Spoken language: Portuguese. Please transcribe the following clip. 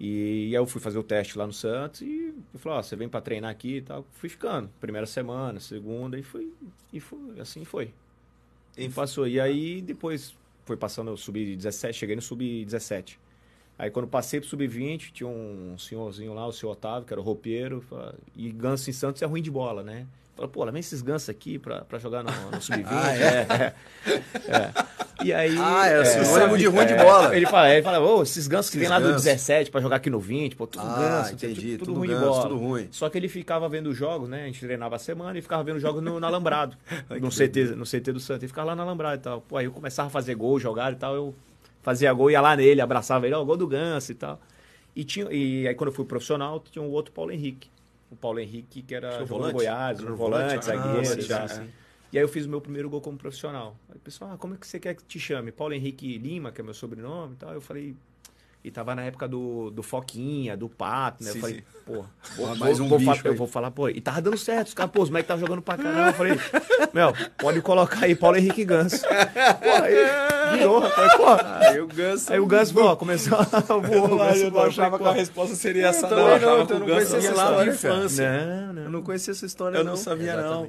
E, aí eu fui fazer o teste lá no Santos e eu falei, ó, oh, você vem para treinar aqui e tal. Fui ficando, primeira semana, segunda, e foi, e foi assim foi. E passou. E aí depois foi passando, eu subi 17, cheguei no sub-17. Aí quando passei pro sub-20, tinha um senhorzinho lá, o senhor Otávio, que era o roupeiro, e ganso em Santos é ruim de bola, né? Fala, pô, lá vem esses gansos aqui pra, pra jogar no, no sub-20. ah, é? É, é. é. E aí. Ah, é, é sinônimo de ruim de é. bola. Ele fala, é, ele fala, ô, esses gansos que vêm tem lá ganso. do 17 pra jogar aqui no 20, pô, tudo ah, ganso. Entendi, tipo, tudo, tudo, ruim ganso, de bola. Tudo ruim. Só que ele ficava vendo jogos, né? A gente treinava a semana e ficava vendo jogos no, no Alambrado, no, CT, no CT do Santos. Ele ficava lá no Alambrado e tal. Pô, aí eu começava a fazer gol, jogar e tal. Eu fazia gol, ia lá nele, abraçava ele, ó, oh, gol do ganso e tal. E, tinha, e aí, quando eu fui profissional, tinha um outro Paulo Henrique. O Paulo Henrique, que era jogou volante? no Goiás, no volante, volante ah, zagueiro, já, assim. É. E aí eu fiz o meu primeiro gol como profissional. Aí o pessoal, ah, como é que você quer que te chame? Paulo Henrique Lima, que é meu sobrenome e tal. Eu falei, e tava na época do, do Foquinha, do Pato, né? Sim, eu falei, pô, mais um vou, bicho eu vou falar, pô, e tava dando certo, os caras, pô, os moleques tava jogando pra caramba. Eu falei, meu, pode colocar aí Paulo Henrique Ganso. Pô, aí virou, falei, pô. Aí o Ganso. Aí o Ganso, pô, começou a voar. Eu não achava que a resposta seria eu essa, não. Eu não, eu não conhecia essa história. Não, não. Eu não conhecia essa história, eu não, não sabia, não.